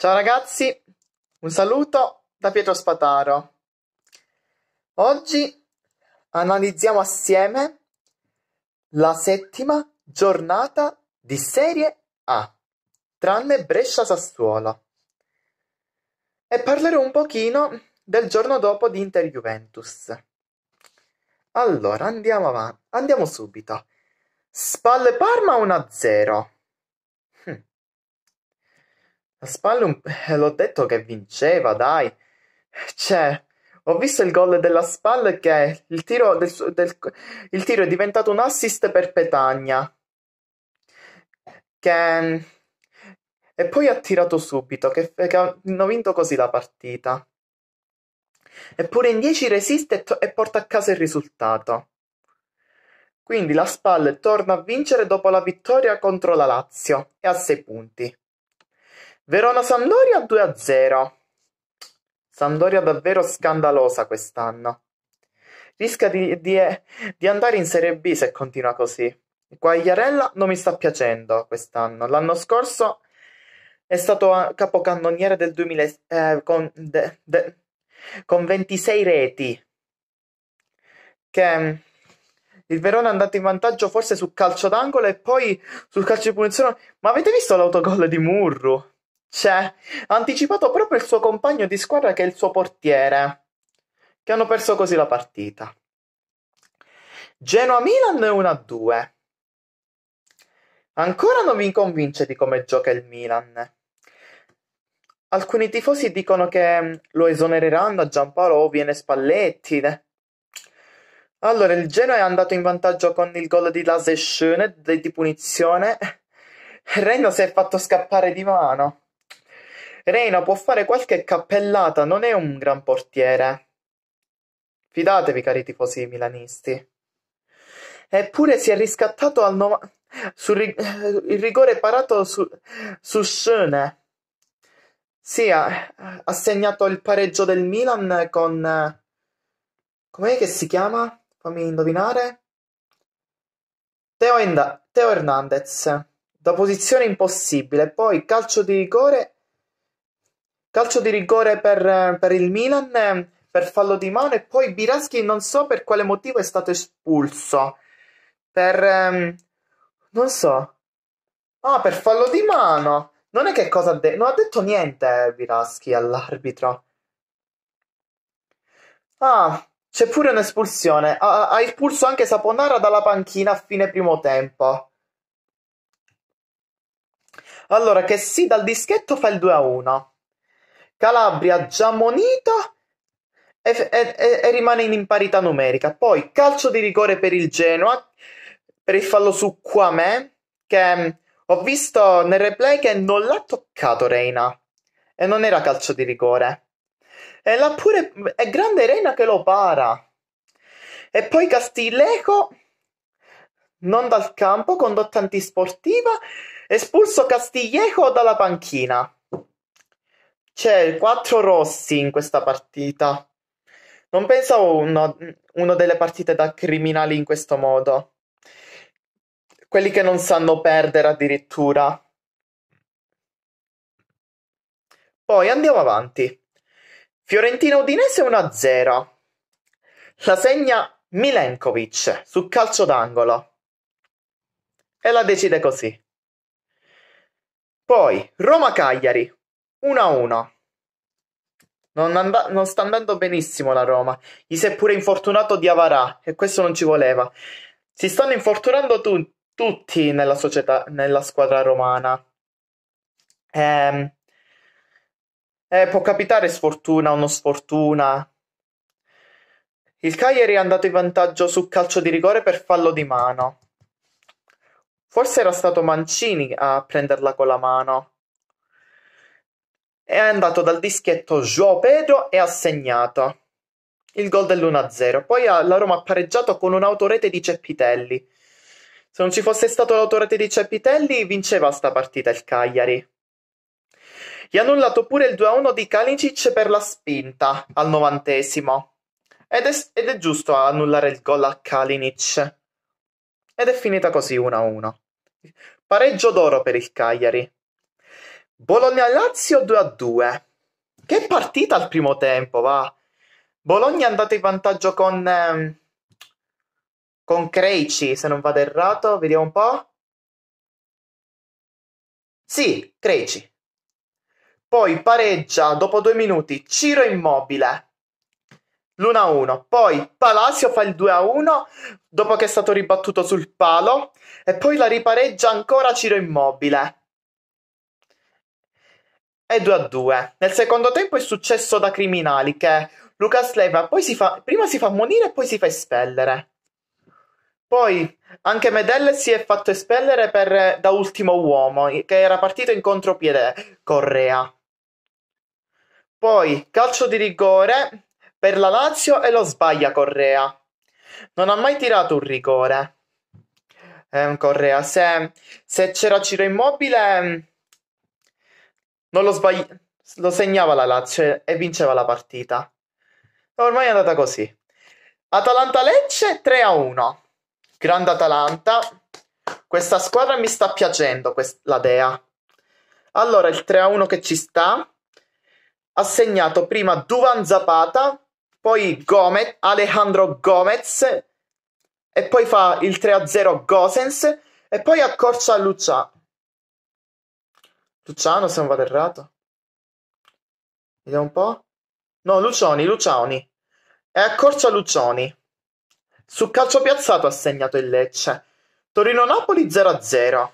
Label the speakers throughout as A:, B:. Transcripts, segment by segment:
A: Ciao ragazzi, un saluto da Pietro Spataro. Oggi analizziamo assieme la settima giornata di Serie A, tranne Brescia-Sassuolo. E parlerò un pochino del giorno dopo di Inter-Juventus. Allora, andiamo avanti, andiamo subito. Spalle Parma 1-0. La spalla eh, l'ho detto che vinceva, dai. Cioè, ho visto il gol della spalla che il tiro, del, del, il tiro è diventato un assist per Petagna. Che... E poi ha tirato subito, che, che hanno vinto così la partita. Eppure in 10 resiste e, e porta a casa il risultato. Quindi la Spal torna a vincere dopo la vittoria contro la Lazio e ha 6 punti verona Sandoria 2-0. Sandoria davvero scandalosa quest'anno. Rischia di, di, di, andare in Serie B se continua così. Quagliarella non mi sta piacendo quest'anno. L'anno scorso è stato capocannoniere del 2000 eh, con, de, de, con 26 reti. Che mm, il Verona è andato in vantaggio forse sul calcio d'angolo e poi sul calcio di punizione. Ma avete visto l'autogol di Murru? C'è, ha anticipato proprio il suo compagno di squadra che è il suo portiere, che hanno perso così la partita. Genoa-Milan 1-2. Ancora non mi convince di come gioca il Milan. Alcuni tifosi dicono che mm, lo esonereranno a Giampaolo o viene Spalletti. Allora, il Genoa è andato in vantaggio con il gol di Lase Schöne di punizione. Renno si è fatto scappare di mano. Reina può fare qualche cappellata, non è un gran portiere. Fidatevi, cari tifosi milanisti. Eppure si è riscattato al no... sul rig... Eh, il rigore parato su, su Schöne. Sì, ha... ha segnato il pareggio del Milan con... Com'è che si chiama? Fammi indovinare. Teo, Enda... Teo Hernandez. Da posizione impossibile. Poi calcio di rigore Calcio di rigore per, per il Milan per fallo di mano e poi Biraschi non so per quale motivo è stato espulso. Per... Ehm, non so. Ah, per fallo di mano. Non è che cosa ha detto. Non ha detto niente Biraschi all'arbitro. Ah, c'è pure un'espulsione. Ha, ha espulso anche Saponara dalla panchina a fine primo tempo. Allora, che sì, dal dischetto fa il 2 a 1. Calabria già monita e, e, e, rimane in imparità numerica. Poi calcio di rigore per il Genoa, per il fallo su Quame, che mm, ho visto nel replay che non l'ha toccato Reina e non era calcio di rigore. E là pure è grande Reina che lo para. E poi Castileco non dal campo, condotta antisportiva, espulso Castiglieco dalla panchina. C'è 4 rossi in questa partita. Non pensavo uno, uno delle partite da criminali in questo modo. Quelli che non sanno perdere addirittura. Poi andiamo avanti. Fiorentina Udinese 1-0. La segna Milenkovic su calcio d'angolo. E la decide così. Poi Roma Cagliari 1 a 1. Non, and- non, sta andando benissimo la Roma. Gli si è pure infortunato di Avarà e questo non ci voleva. Si stanno infortunando tu- tutti nella società, nella squadra romana. Eh, eh, può capitare sfortuna o non sfortuna. Il Cagliari è andato in vantaggio su calcio di rigore per fallo di mano. Forse era stato Mancini a prenderla con la mano è andato dal dischetto João Pedro e ha segnato il gol dell'1-0. Poi la Roma ha pareggiato con un'autorete di Ceppitelli. Se non ci fosse stato l'autorete di Ceppitelli, vinceva sta partita il Cagliari. Gli ha annullato pure il 2-1 di Kalinic per la spinta al novantesimo. Ed è, ed è giusto annullare il gol a Kalinic. Ed è finita così 1-1. Pareggio d'oro per il Cagliari. Bologna-Lazio 2-2. Che partita al primo tempo, va. Bologna è andato in vantaggio con... Ehm, con Creici, se non vado errato. Vediamo un po'. Sì, Creici. Poi pareggia dopo due minuti Ciro Immobile l'1-1, poi Palacio fa il 2-1 dopo che è stato ribattuto sul palo e poi la ripareggia ancora Ciro Immobile è 2 a 2. Nel secondo tempo è successo da criminali che Lucas Leiva poi si fa, prima si fa ammonire e poi si fa espellere. Poi anche Medelle si è fatto espellere per, da ultimo uomo, che era partito in contropiede Correa. Poi calcio di rigore per la Lazio e lo sbaglia Correa. Non ha mai tirato un rigore. Eh, Correa, se, se c'era Ciro Immobile ehm, non lo sbagliava, lo segnava la Lazio e vinceva la partita. Ormai è andata così. Atalanta-Lecce 3-1. Grande Atalanta. Questa squadra mi sta piacendo, quest- la Dea. Allora, il 3-1 che ci sta ha segnato prima Duvan Zapata, poi Gomez, Alejandro Gomez e poi fa il 3-0 Gosens e poi accorcia Lucia- Luciano, se non vado errato. Vediamo un po'. No, Lucioni, Lucioni. È accorcio a Lucioni. Su calcio piazzato ha segnato il Lecce. Torino-Napoli 0-0.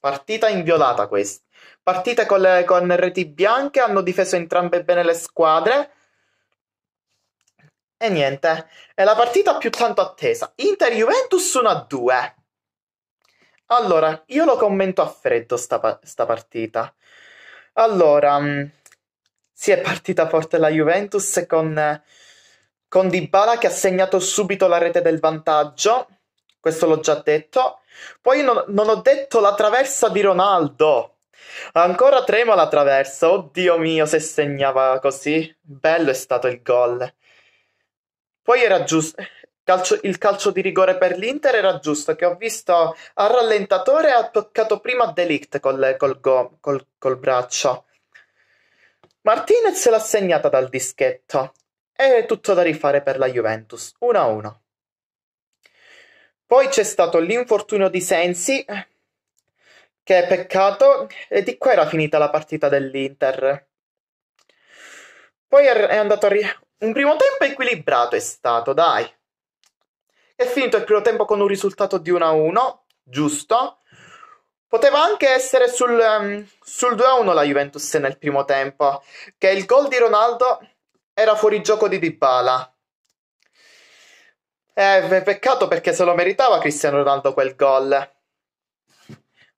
A: Partita inviolata questa. Partite con, le, con reti bianche, hanno difeso entrambe bene le squadre. E niente, è la partita più tanto attesa. Inter-Juventus 1-2. Allora, io lo commento a freddo sta, sta partita. Allora, mm, si è partita forte la Juventus con, con Dybala che ha segnato subito la rete del vantaggio, questo l'ho già detto. Poi non, non ho detto la traversa di Ronaldo. Ancora trema la traversa, oddio mio se segnava così. Bello è stato il gol. Poi era giusto, Calcio, il calcio di rigore per l'Inter era giusto, che ho visto al rallentatore ha toccato prima Delict col, col, col, col braccio. Martinez l'ha segnata dal dischetto. È tutto da rifare per la Juventus, 1-1. Poi c'è stato l'infortunio di Sensi, che è peccato, e di qua era finita la partita dell'Inter. Poi è andato a... Ri- un primo tempo equilibrato è stato, dai. È finito il primo tempo con un risultato di 1-1, giusto? Poteva anche essere sul, um, sul 2-1 la Juventus nel primo tempo, che il gol di Ronaldo era fuori gioco di Dybala. Eh, peccato perché se lo meritava Cristiano Ronaldo quel gol.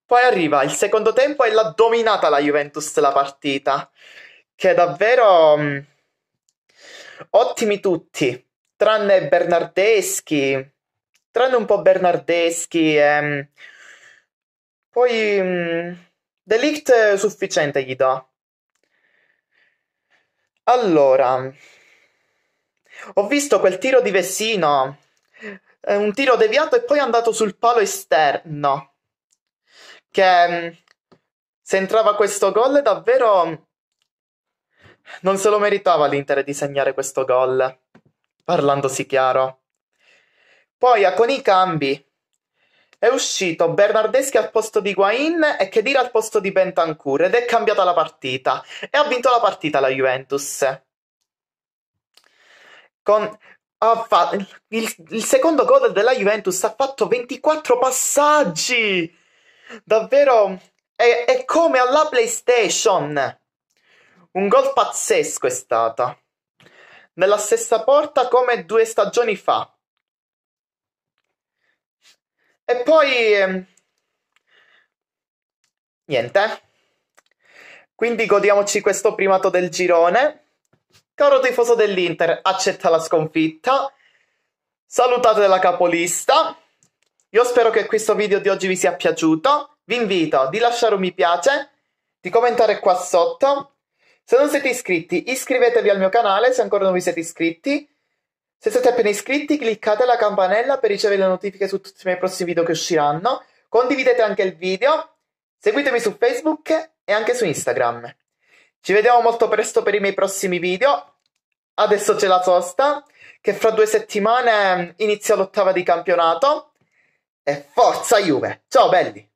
A: Poi arriva il secondo tempo e l'ha dominata la Juventus la partita, che davvero... Um, ottimi tutti tranne Bernardeschi, tranne un po' Bernardeschi. Ehm. Poi mh, mm, Delict sufficiente gli do. Allora, ho visto quel tiro di Vessino, un tiro deviato e poi è andato sul palo esterno. Che mm, se entrava questo gol davvero mm, non se lo meritava l'Inter di segnare questo gol parlandosi chiaro. Poi a con i cambi è uscito Bernardeschi al posto di Guain e Chedira al posto di Bentancur ed è cambiata la partita e ha vinto la partita la Juventus. Con, fa, il, il secondo gol della Juventus ha fatto 24 passaggi! Davvero è, è come alla PlayStation! Un gol pazzesco è stato nella stessa porta come due stagioni fa. E poi... Ehm, niente. Quindi godiamoci questo primato del girone. Caro tifoso dell'Inter, accetta la sconfitta. Salutate la capolista. Io spero che questo video di oggi vi sia piaciuto. Vi invito di lasciare un mi piace, di commentare qua sotto se non siete iscritti, iscrivetevi al mio canale se ancora non vi siete iscritti. Se siete appena iscritti, cliccate la campanella per ricevere le notifiche su tutti i miei prossimi video che usciranno. Condividete anche il video. Seguitemi su Facebook e anche su Instagram. Ci vediamo molto presto per i miei prossimi video. Adesso c'è la sosta, che fra due settimane inizia l'ottava di campionato. E forza Juve! Ciao belli!